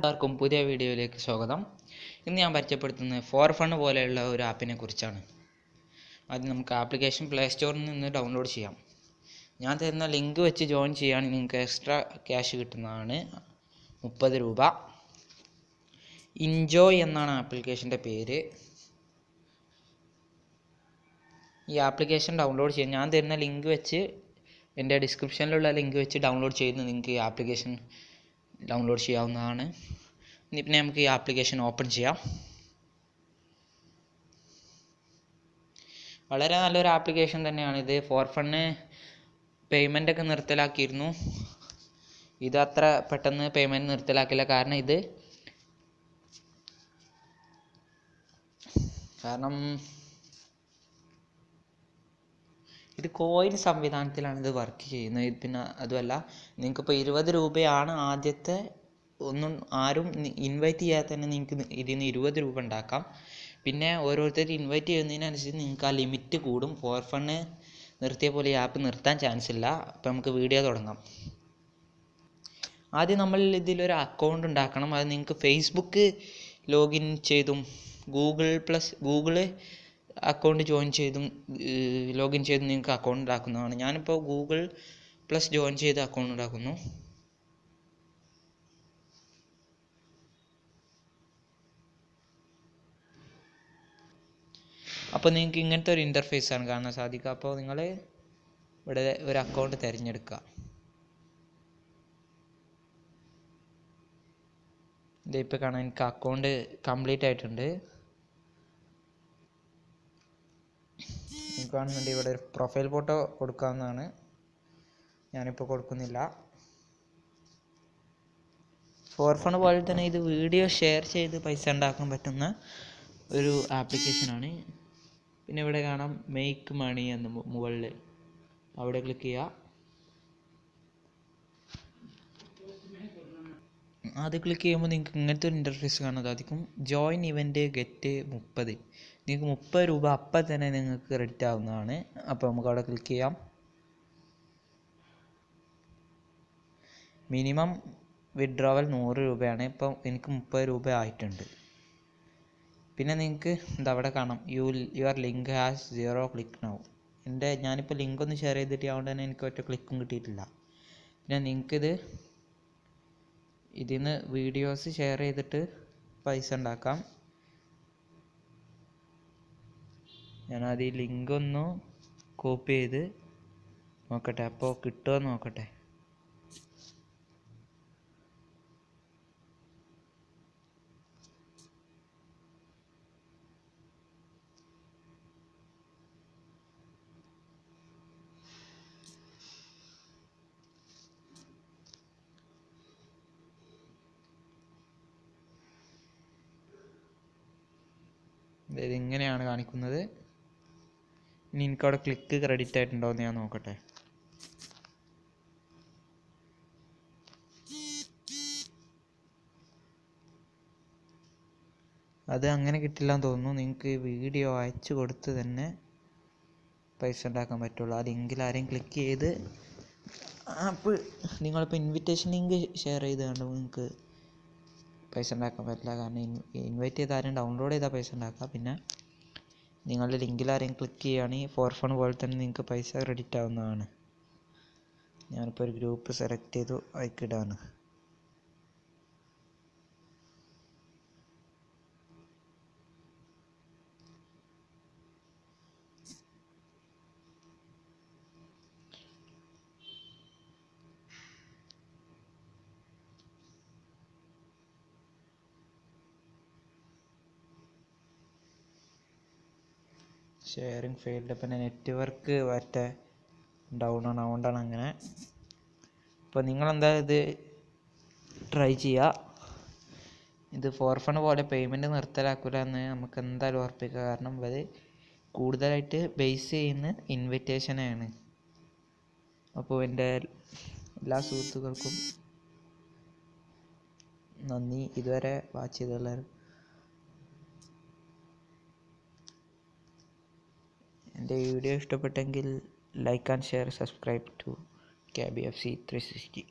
എല്ലാവർക്കും പുതിയ വീഡിയോയിലേക്ക് സ്വാഗതം ഇന്ന് ഞാൻ പരിചയപ്പെടുത്തുന്നത് ഫോർ ഫൺ പോലെയുള്ള ഒരു ആപ്പിനെ കുറിച്ചാണ് അത് നമുക്ക് ആപ്ലിക്കേഷൻ പ്ലേ സ്റ്റോറിൽ നിന്ന് ഡൗൺലോഡ് ചെയ്യാം ഞാൻ തരുന്ന ലിങ്ക് വെച്ച് ജോയിൻ ചെയ്യാൻ നിങ്ങൾക്ക് എക്സ്ട്രാ ക്യാഷ് കിട്ടുന്നതാണ് മുപ്പത് രൂപ ഇൻജോയ് എന്നാണ് ആപ്ലിക്കേഷൻ്റെ പേര് ഈ ആപ്ലിക്കേഷൻ ഡൗൺലോഡ് ചെയ്യാം ഞാൻ തരുന്ന ലിങ്ക് വെച്ച് എൻ്റെ ഡിസ്ക്രിപ്ഷനിലുള്ള ലിങ്ക് വെച്ച് ഡൗൺലോഡ് ചെയ്യുന്ന നിങ്ങൾക്ക് ഈ ആപ്ലിക്കേഷൻ ഡൗൺലോഡ് ചെയ്യാവുന്നതാണ് ഇനി പിന്നെ നമുക്ക് ഈ ആപ്ലിക്കേഷൻ ഓപ്പൺ ചെയ്യാം വളരെ നല്ലൊരു ആപ്ലിക്കേഷൻ തന്നെയാണ് ഇത് ഫോർ ഫണ്ണ് പേയ്മെൻ്റ് ഒക്കെ നിർത്തലാക്കിയിരുന്നു ഇത് അത്ര പെട്ടെന്ന് പേയ്മെൻറ്റ് നിർത്തലാക്കില്ല കാരണം ഇത് കാരണം കോയിൻ സംവിധാനത്തിലാണ് ഇത് വർക്ക് ചെയ്യുന്നത് പിന്നെ അതുമല്ല ഇപ്പോൾ ഇരുപത് രൂപയാണ് ആദ്യത്തെ ഒന്നും ആരും ഇൻവൈറ്റ് ചെയ്യാതെ തന്നെ നിങ്ങൾക്ക് ഇതിൽ നിന്ന് ഇരുപത് രൂപ ഉണ്ടാക്കാം പിന്നെ ഓരോരുത്തർ ഇൻവൈറ്റ് ചെയ്യുന്നതിനനുസരിച്ച് നിങ്ങൾക്ക് ആ ലിമിറ്റ് കൂടും ഫോർ ഫണ്ണ് നിർത്തിയ പോലെ ഈ ആപ്പ് നിർത്താൻ ചാൻസ് ഇല്ല അപ്പോൾ നമുക്ക് വീഡിയോ തുടങ്ങാം ആദ്യം നമ്മൾ ഇതിലൊരു അക്കൗണ്ട് ഉണ്ടാക്കണം അത് നിങ്ങൾക്ക് ഫേസ്ബുക്ക് ലോഗിൻ ചെയ്തും Google plus Google account join ചെയ്തും ലോഗിൻ ചെയ്തും നിങ്ങൾക്ക് അക്കൗണ്ട് ഉണ്ടാക്കുന്നതാണ് ഞാനിപ്പോൾ ഗൂഗിൾ പ്ലസ് ജോയിൻ ചെയ്ത് അക്കൗണ്ട് ഉണ്ടാക്കുന്നു അപ്പോൾ നിങ്ങൾക്ക് ഇങ്ങനത്തെ ഒരു ഇൻ്റർഫേസ് ആണ് കാണാൻ സാധിക്കുക അപ്പോൾ നിങ്ങൾ ഇവിടെ ഒരു അക്കൗണ്ട് തിരഞ്ഞെടുക്കുക ഇതിപ്പോൾ കാണാൻ എനിക്ക് അക്കൗണ്ട് കംപ്ലീറ്റ് ആയിട്ടുണ്ട് കാണുന്നുണ്ട് ഇവിടെ ഒരു പ്രൊഫൈൽ ഫോട്ടോ കൊടുക്കാവുന്നതാണ് ഞാനിപ്പോൾ കൊടുക്കുന്നില്ല ഫോർ ഫൺ പോലെ തന്നെ ഇത് വീഡിയോ ഷെയർ ചെയ്ത് പൈസ ഉണ്ടാക്കാൻ പറ്റുന്ന ഒരു ആപ്ലിക്കേഷനാണ് പിന്നെ ഇവിടെ കാണാം മെയ്ക്ക് മണി എന്ന് മുകളിൽ അവിടെ ക്ലിക്ക് ചെയ്യുക അത് ക്ലിക്ക് ചെയ്യുമ്പോൾ നിങ്ങൾക്ക് ഇങ്ങനത്തെ ഒരു ഇൻ്റർഫേസ് കാണാൻ സാധിക്കും ജോയിൻ ഇവൻറ്റ് ഗെറ്റ് മുപ്പത് നിങ്ങൾക്ക് മുപ്പത് രൂപ അപ്പം തന്നെ നിങ്ങൾക്ക് ക്രെഡിറ്റ് ആവുന്നതാണ് അപ്പോൾ നമുക്ക് അവിടെ ക്ലിക്ക് ചെയ്യാം മിനിമം വിഡ്രോവൽ നൂറ് രൂപയാണ് ഇപ്പം എനിക്ക് മുപ്പത് രൂപ ആയിട്ടുണ്ട് പിന്നെ നിങ്ങൾക്ക് എന്താ അവിടെ കാണാം you your link has zero click now എൻ്റെ ഞാനിപ്പോൾ ലിങ്ക് ഒന്ന് ഷെയർ ചെയ്തിട്ട് അതുകൊണ്ട് തന്നെ എനിക്ക് ഒറ്റ ക്ലിക്കും കിട്ടിയിട്ടില്ല പിന്നെ നിങ്ങൾക്കിത് ഇതിൽ നിന്ന് വീഡിയോസ് ഷെയർ ചെയ്തിട്ട് പൈസ ഉണ്ടാക്കാം ഞാനത് ഈ ലിങ്ക് ഒന്ന് കോപ്പി ചെയ്ത് നോക്കട്ടെ അപ്പോൾ കിട്ടുമോ നോക്കട്ടെ അതായത് ഇങ്ങനെയാണ് കാണിക്കുന്നത് ഇനി എനിക്കവിടെ ക്ലിക്ക് ക്രെഡിറ്റ് ആയിട്ടുണ്ടോ എന്ന് ഞാൻ നോക്കട്ടെ അത് അങ്ങനെ കിട്ടില്ല എന്ന് തോന്നുന്നു നിങ്ങൾക്ക് വീഡിയോ അയച്ചു കൊടുത്ത് തന്നെ പൈസ ഉണ്ടാക്കാൻ പറ്റുള്ളൂ അല്ലെങ്കിൽ ആരെയും ക്ലിക്ക് ചെയ്ത് ആപ്പ് നിങ്ങളിപ്പോൾ ഇൻവിറ്റേഷൻ ലിങ്ക് ഷെയർ ചെയ്ത് കണ്ടു നിങ്ങൾക്ക് പൈസ ഉണ്ടാക്കാൻ പറ്റില്ല കാരണം ഇൻവൈറ്റ് ചെയ്ത് ആരും ഡൗൺലോഡ് ചെയ്താൽ പൈസ ഉണ്ടാക്കാം പിന്നെ നിങ്ങളുടെ ലിങ്കിൽ ആരെയും ക്ലിക്ക് ചെയ്യുകയാണെങ്കിൽ ഫോർ ഫോൺ പോലെ തന്നെ നിങ്ങൾക്ക് പൈസ ക്രെഡിറ്റ് ആവുന്നതാണ് ഞാനിപ്പോൾ ഒരു ഗ്രൂപ്പ് സെലക്ട് ചെയ്തു അതിൽക്കിടാണ് ഷെയറിങ് ഫീൽഡ് പിന്നെ നെറ്റ്വർക്ക് മറ്റേ ഡൗൺ ആണ് അതുകൊണ്ടാണ് അങ്ങനെ അപ്പോൾ നിങ്ങളെന്താ ഇത് ട്രൈ ചെയ്യുക ഇത് ഫോർ ഫൺ പോലെ പേയ്മെൻറ്റ് നിർത്തലാക്കില്ല എന്ന് നമുക്ക് എന്തായാലും ഉറപ്പിക്കുക കാരണം ഇവർ കൂടുതലായിട്ട് ബേസ് ചെയ്യുന്ന ഇൻവിറ്റേഷനാണ് അപ്പോൾ എൻ്റെ എല്ലാ സുഹൃത്തുക്കൾക്കും നന്ദി ഇതുവരെ വാച്ച് ചെയ്തല്ലായിരുന്നു वीडियो इष्टि लाइक आेयर सब्सक्रैब टू कैबिएफ्सी थ्री सिक्सटी